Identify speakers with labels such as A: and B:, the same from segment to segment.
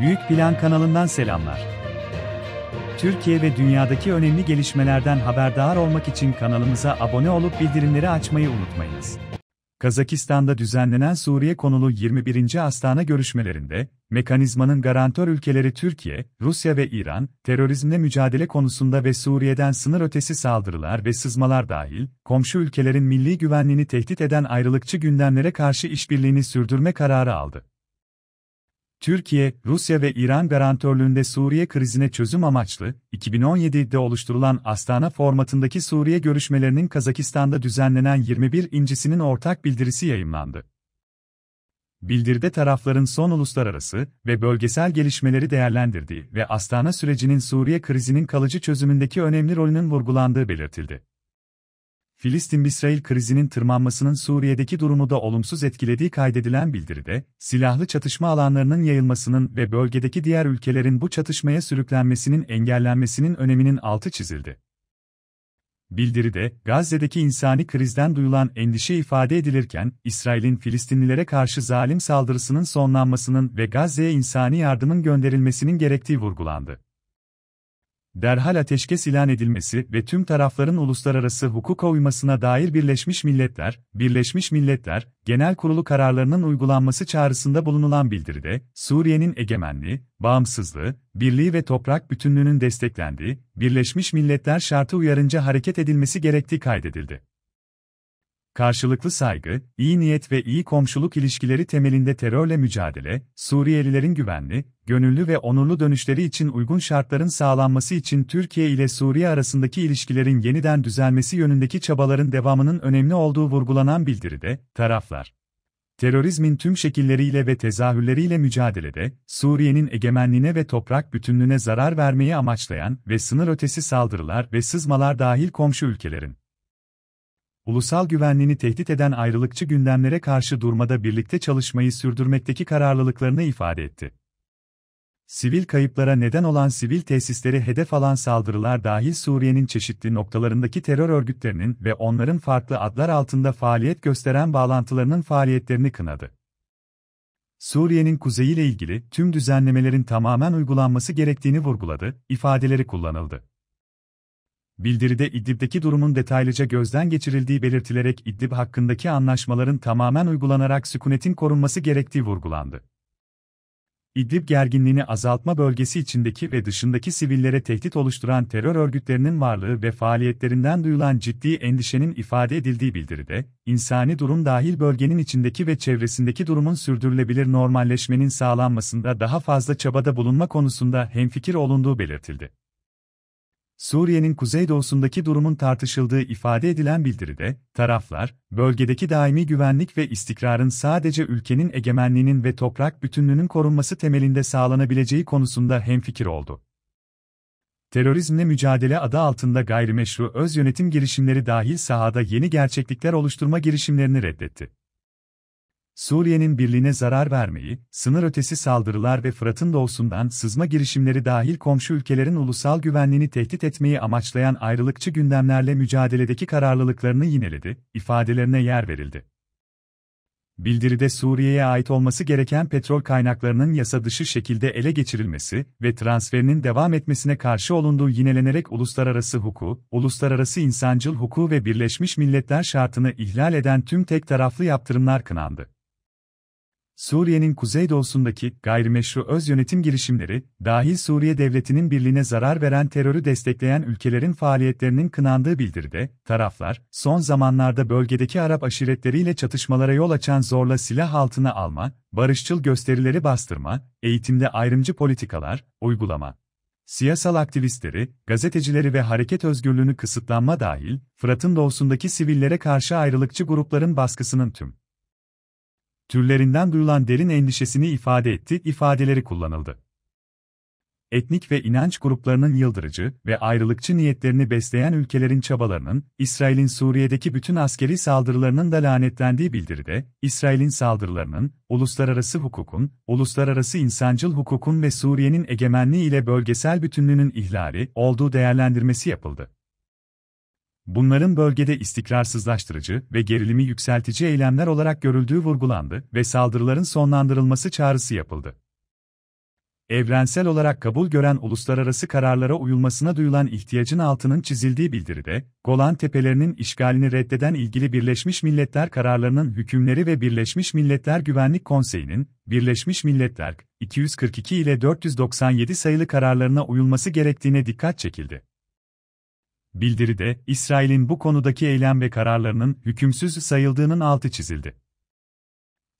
A: Büyük Plan kanalından selamlar. Türkiye ve dünyadaki önemli gelişmelerden haberdar olmak için kanalımıza abone olup bildirimleri açmayı unutmayınız. Kazakistan'da düzenlenen Suriye konulu 21. Astana görüşmelerinde, mekanizmanın garantör ülkeleri Türkiye, Rusya ve İran, terörizmle mücadele konusunda ve Suriye'den sınır ötesi saldırılar ve sızmalar dahil, komşu ülkelerin milli güvenliğini tehdit eden ayrılıkçı gündemlere karşı işbirliğini sürdürme kararı aldı. Türkiye, Rusya ve İran garantörlüğünde Suriye krizine çözüm amaçlı, 2017'de oluşturulan Astana formatındaki Suriye görüşmelerinin Kazakistan'da düzenlenen 21 incisinin ortak bildirisi yayınlandı. Bildiride tarafların son uluslararası ve bölgesel gelişmeleri değerlendirdiği ve Astana sürecinin Suriye krizinin kalıcı çözümündeki önemli rolünün vurgulandığı belirtildi. Filistin-İsrail krizinin tırmanmasının Suriye'deki durumu da olumsuz etkilediği kaydedilen bildiride, silahlı çatışma alanlarının yayılmasının ve bölgedeki diğer ülkelerin bu çatışmaya sürüklenmesinin engellenmesinin öneminin altı çizildi. Bildiride, Gazze'deki insani krizden duyulan endişe ifade edilirken, İsrail'in Filistinlilere karşı zalim saldırısının sonlanmasının ve Gazze'ye insani yardımın gönderilmesinin gerektiği vurgulandı derhal ateşkes ilan edilmesi ve tüm tarafların uluslararası hukuka uymasına dair Birleşmiş Milletler, Birleşmiş Milletler Genel Kurulu kararlarının uygulanması çağrısında bulunulan bildiride, Suriye'nin egemenliği, bağımsızlığı, birliği ve toprak bütünlüğünün desteklendiği, Birleşmiş Milletler şartı uyarınca hareket edilmesi gerektiği kaydedildi karşılıklı saygı, iyi niyet ve iyi komşuluk ilişkileri temelinde terörle mücadele, Suriyelilerin güvenli, gönüllü ve onurlu dönüşleri için uygun şartların sağlanması için Türkiye ile Suriye arasındaki ilişkilerin yeniden düzelmesi yönündeki çabaların devamının önemli olduğu vurgulanan bildiride, taraflar terörizmin tüm şekilleriyle ve tezahürleriyle mücadelede, Suriye'nin egemenliğine ve toprak bütünlüğüne zarar vermeyi amaçlayan ve sınır ötesi saldırılar ve sızmalar dahil komşu ülkelerin ulusal güvenliğini tehdit eden ayrılıkçı gündemlere karşı durmada birlikte çalışmayı sürdürmekteki kararlılıklarını ifade etti. Sivil kayıplara neden olan sivil tesisleri hedef alan saldırılar dahil Suriye'nin çeşitli noktalarındaki terör örgütlerinin ve onların farklı adlar altında faaliyet gösteren bağlantılarının faaliyetlerini kınadı. Suriye'nin kuzeyiyle ilgili tüm düzenlemelerin tamamen uygulanması gerektiğini vurguladı, ifadeleri kullanıldı. Bildiride İdlib'deki durumun detaylıca gözden geçirildiği belirtilerek İdlib hakkındaki anlaşmaların tamamen uygulanarak sükunetin korunması gerektiği vurgulandı. İdlib gerginliğini azaltma bölgesi içindeki ve dışındaki sivillere tehdit oluşturan terör örgütlerinin varlığı ve faaliyetlerinden duyulan ciddi endişenin ifade edildiği bildiride, insani durum dahil bölgenin içindeki ve çevresindeki durumun sürdürülebilir normalleşmenin sağlanmasında daha fazla çabada bulunma konusunda hemfikir olunduğu belirtildi. Suriye'nin kuzeydoğusundaki durumun tartışıldığı ifade edilen bildiride, taraflar, bölgedeki daimi güvenlik ve istikrarın sadece ülkenin egemenliğinin ve toprak bütünlüğünün korunması temelinde sağlanabileceği konusunda hemfikir oldu. Terörizmle mücadele adı altında gayrimeşru öz yönetim girişimleri dahil sahada yeni gerçeklikler oluşturma girişimlerini reddetti. Suriye'nin birliğine zarar vermeyi, sınır ötesi saldırılar ve Fırat'ın doğusundan sızma girişimleri dahil komşu ülkelerin ulusal güvenliğini tehdit etmeyi amaçlayan ayrılıkçı gündemlerle mücadeledeki kararlılıklarını yineledi, ifadelerine yer verildi. Bildiride Suriye'ye ait olması gereken petrol kaynaklarının yasa dışı şekilde ele geçirilmesi ve transferinin devam etmesine karşı olunduğu yinelenerek uluslararası hukuku, uluslararası insancıl hukuku ve Birleşmiş Milletler şartını ihlal eden tüm tek taraflı yaptırımlar kınandı. Suriye'nin kuzeydoğusundaki gayrimeşru öz yönetim girişimleri, dahil Suriye devletinin birliğine zarar veren terörü destekleyen ülkelerin faaliyetlerinin kınandığı bildiride, taraflar, son zamanlarda bölgedeki Arap aşiretleriyle çatışmalara yol açan zorla silah altına alma, barışçıl gösterileri bastırma, eğitimde ayrımcı politikalar, uygulama, siyasal aktivistleri, gazetecileri ve hareket özgürlüğünü kısıtlanma dahil, Fırat'ın doğusundaki sivillere karşı ayrılıkçı grupların baskısının tüm türlerinden duyulan derin endişesini ifade etti ifadeleri kullanıldı. Etnik ve inanç gruplarının yıldırıcı ve ayrılıkçı niyetlerini besleyen ülkelerin çabalarının, İsrail'in Suriye'deki bütün askeri saldırılarının da lanetlendiği bildiride, İsrail'in saldırılarının, uluslararası hukukun, uluslararası insancıl hukukun ve Suriye'nin egemenliği ile bölgesel bütünlüğünün ihlali olduğu değerlendirmesi yapıldı bunların bölgede istikrarsızlaştırıcı ve gerilimi yükseltici eylemler olarak görüldüğü vurgulandı ve saldırıların sonlandırılması çağrısı yapıldı. Evrensel olarak kabul gören uluslararası kararlara uyulmasına duyulan ihtiyacın altının çizildiği bildiride, Golan Tepelerinin işgalini reddeden ilgili Birleşmiş Milletler kararlarının hükümleri ve Birleşmiş Milletler Güvenlik Konseyi'nin, Birleşmiş Milletler 242 ile 497 sayılı kararlarına uyulması gerektiğine dikkat çekildi bildiride İsrail'in bu konudaki eylem ve kararlarının hükümsüz sayıldığının altı çizildi.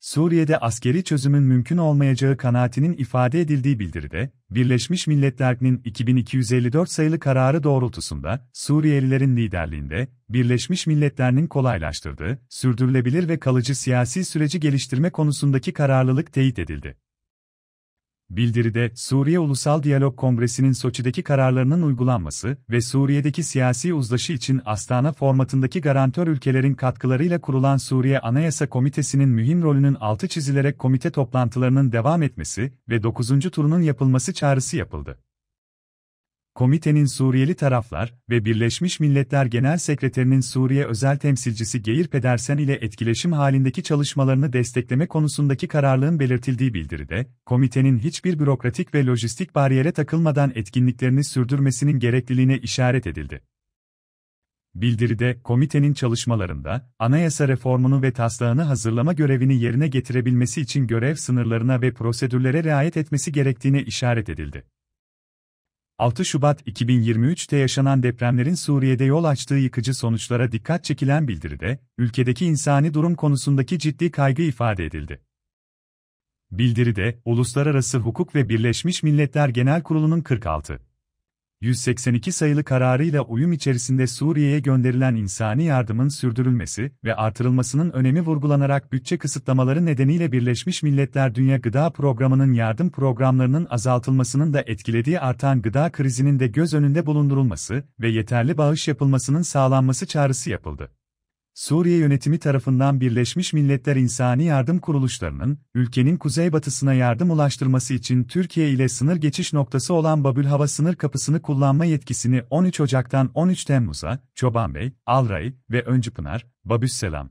A: Suriye'de askeri çözümün mümkün olmayacağı kanaatinin ifade edildiği bildiride, Birleşmiş Milletler'in 2254 sayılı kararı doğrultusunda, Suriyelilerin liderliğinde, Birleşmiş Milletler'in kolaylaştırdığı, sürdürülebilir ve kalıcı siyasi süreci geliştirme konusundaki kararlılık teyit edildi. Bildiride, Suriye Ulusal Diyalog Kongresi'nin Soçi'deki kararlarının uygulanması ve Suriye'deki siyasi uzlaşı için Astana formatındaki garantör ülkelerin katkılarıyla kurulan Suriye Anayasa Komitesi'nin mühim rolünün altı çizilerek komite toplantılarının devam etmesi ve 9. turunun yapılması çağrısı yapıldı komitenin Suriyeli taraflar ve Birleşmiş Milletler Genel Sekreterinin Suriye özel temsilcisi Geir Pedersen ile etkileşim halindeki çalışmalarını destekleme konusundaki kararlığın belirtildiği bildiride, komitenin hiçbir bürokratik ve lojistik bariyere takılmadan etkinliklerini sürdürmesinin gerekliliğine işaret edildi. Bildiride, komitenin çalışmalarında, anayasa reformunu ve taslağını hazırlama görevini yerine getirebilmesi için görev sınırlarına ve prosedürlere riayet etmesi gerektiğine işaret edildi. 6 Şubat 2023'te yaşanan depremlerin Suriye'de yol açtığı yıkıcı sonuçlara dikkat çekilen bildiride, ülkedeki insani durum konusundaki ciddi kaygı ifade edildi. Bildiride, Uluslararası Hukuk ve Birleşmiş Milletler Genel Kurulu'nun 46. 182 sayılı kararıyla uyum içerisinde Suriye'ye gönderilen insani yardımın sürdürülmesi ve artırılmasının önemi vurgulanarak bütçe kısıtlamaları nedeniyle Birleşmiş Milletler Dünya Gıda Programı'nın yardım programlarının azaltılmasının da etkilediği artan gıda krizinin de göz önünde bulundurulması ve yeterli bağış yapılmasının sağlanması çağrısı yapıldı. Suriye yönetimi tarafından Birleşmiş Milletler İnsani Yardım Kuruluşlarının, ülkenin kuzeybatısına yardım ulaştırması için Türkiye ile sınır geçiş noktası olan Babül Hava sınır kapısını kullanma yetkisini 13 Ocak'tan 13 Temmuz'a, Çoban Bey, Alray ve Öncüpınar, Babüs Selam.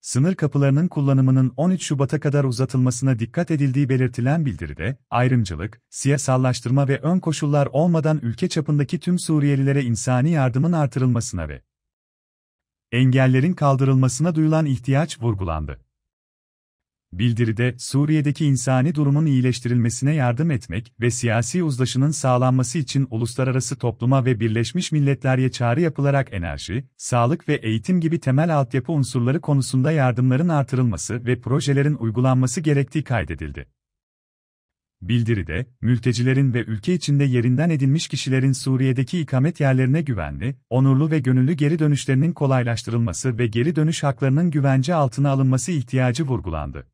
A: Sınır kapılarının kullanımının 13 Şubat'a kadar uzatılmasına dikkat edildiği belirtilen bildiride, ayrımcılık, siyasallaştırma ve ön koşullar olmadan ülke çapındaki tüm Suriyelilere insani yardımın artırılmasına ve engellerin kaldırılmasına duyulan ihtiyaç vurgulandı. Bildiride, Suriye'deki insani durumun iyileştirilmesine yardım etmek ve siyasi uzlaşının sağlanması için uluslararası topluma ve Birleşmiş Milletler'e çağrı yapılarak enerji, sağlık ve eğitim gibi temel altyapı unsurları konusunda yardımların artırılması ve projelerin uygulanması gerektiği kaydedildi. Bildiride, mültecilerin ve ülke içinde yerinden edilmiş kişilerin Suriye'deki ikamet yerlerine güvenli, onurlu ve gönüllü geri dönüşlerinin kolaylaştırılması ve geri dönüş haklarının güvence altına alınması ihtiyacı vurgulandı.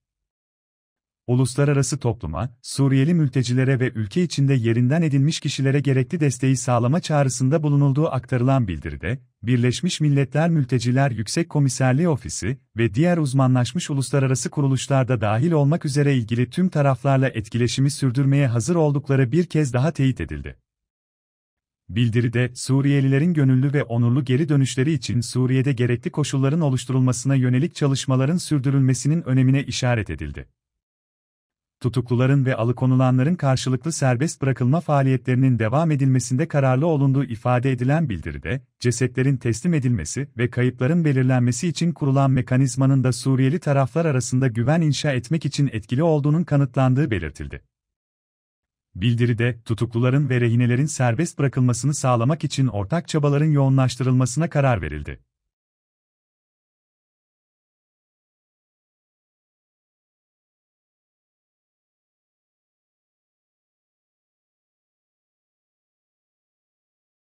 A: Uluslararası topluma, Suriyeli mültecilere ve ülke içinde yerinden edilmiş kişilere gerekli desteği sağlama çağrısında bulunulduğu aktarılan bildiride, Birleşmiş Milletler Mülteciler Yüksek Komiserliği Ofisi ve diğer uzmanlaşmış uluslararası kuruluşlarda dahil olmak üzere ilgili tüm taraflarla etkileşimi sürdürmeye hazır oldukları bir kez daha teyit edildi. Bildiride, Suriyelilerin gönüllü ve onurlu geri dönüşleri için Suriye'de gerekli koşulların oluşturulmasına yönelik çalışmaların sürdürülmesinin önemine işaret edildi tutukluların ve alıkonulanların karşılıklı serbest bırakılma faaliyetlerinin devam edilmesinde kararlı olunduğu ifade edilen bildiride, cesetlerin teslim edilmesi ve kayıpların belirlenmesi için kurulan mekanizmanın da Suriyeli taraflar arasında güven inşa etmek için etkili olduğunun kanıtlandığı belirtildi. Bildiride, tutukluların ve rehinelerin serbest bırakılmasını sağlamak için ortak çabaların yoğunlaştırılmasına karar verildi.